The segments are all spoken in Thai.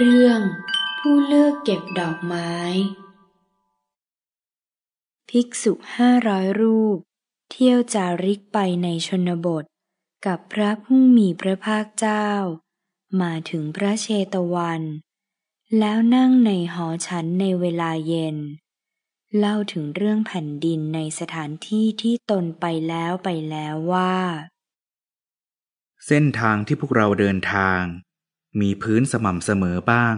เรื่องผู้เลือกเก็บดอกไม้ ภิกษุห้าร้อยรูป เที่ยวจาริกไปในชนบทกับพระผู้มีพระภาคเจ้า มาถึงพระเชตวัน แล้วนั่งในหอฉันในเวลาเย็น เล่าถึงเรื่องแผ่นดินในสถานที่ที่ตนไปแล้วไปแล้วว่า เส้นทางที่พวกเราเดินทางมีพื้นสม่ำเสมอบ้าง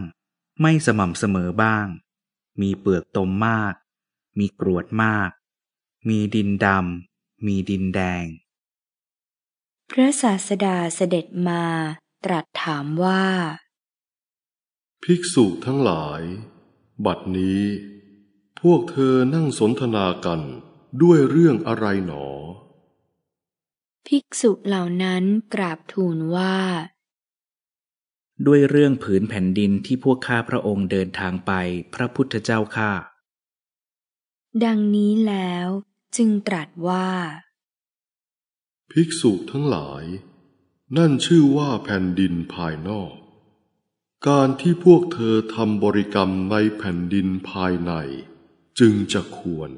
ไม่สม่ำเสมอบ้าง มีเปลือกตมมาก มีกรวดมาก มีดินดำ มีดินแดง พระศาสดาเสด็จมาตรัสถามว่า ภิกษุทั้งหลาย บัดนี้ พวกเธอนั่งสนทนากันด้วยเรื่องอะไรหนอ ภิกษุเหล่านั้นกราบทูลว่าด้วยเรื่องผืนแผ่นดินที่พวกข้าพระองค์เดินทางไป พระพุทธเจ้าข้าดังนี้แล้วจึงตรัสว่า ภิกษุทั้งหลาย นั่นชื่อว่าแผ่นดินภายนอก การที่พวกเธอทำบริกรรมในแผ่นดินภายใน จึงจะควร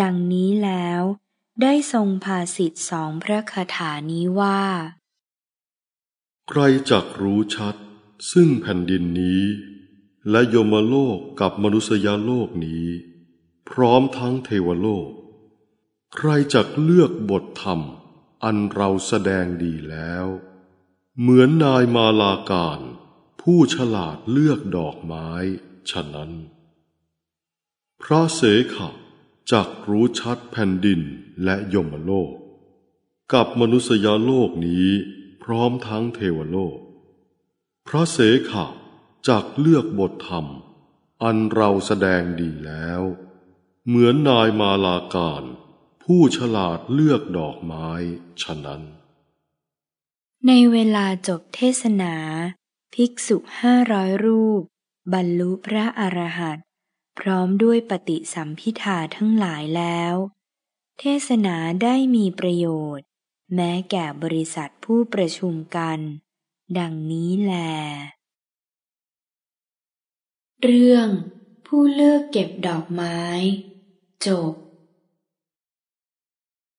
ดังนี้แล้ว ได้ทรงภาสิทธสองพระคาถานี้ว่าใครจักรู้ชัดซึ่งแผ่นดินนี้ และยมโลกกับมนุษยโลกนี้ พร้อมทั้งเทวโลก ใครจักเลือกบทธรรม อันเราแสดงดีแล้ว เหมือนนายมาลาการ ผู้ฉลาดเลือกดอกไม้ฉะนั้น พระเสขะจักรู้ชัดแผ่นดินและยมโลก กับมนุษยโลกนี้พร้อมทั้งเทวโลก พระเสขะจักเลือกบทธรรม อันเราแสดงดีแล้ว เหมือนนายมาลาการ ผู้ฉลาดเลือกดอกไม้ฉะนั้น ในเวลาจบเทศนา ภิกษุห้าร้อยรูป บรรลุพระอรหันตพร้อมด้วยปฏิสัมพิธาทั้งหลายแล้ว เทศนาได้มีประโยชน์แม้แก่บริษัทผู้ประชุมกัน ดังนี้แล เรื่องผู้เลือกเก็บดอกไม้ จบ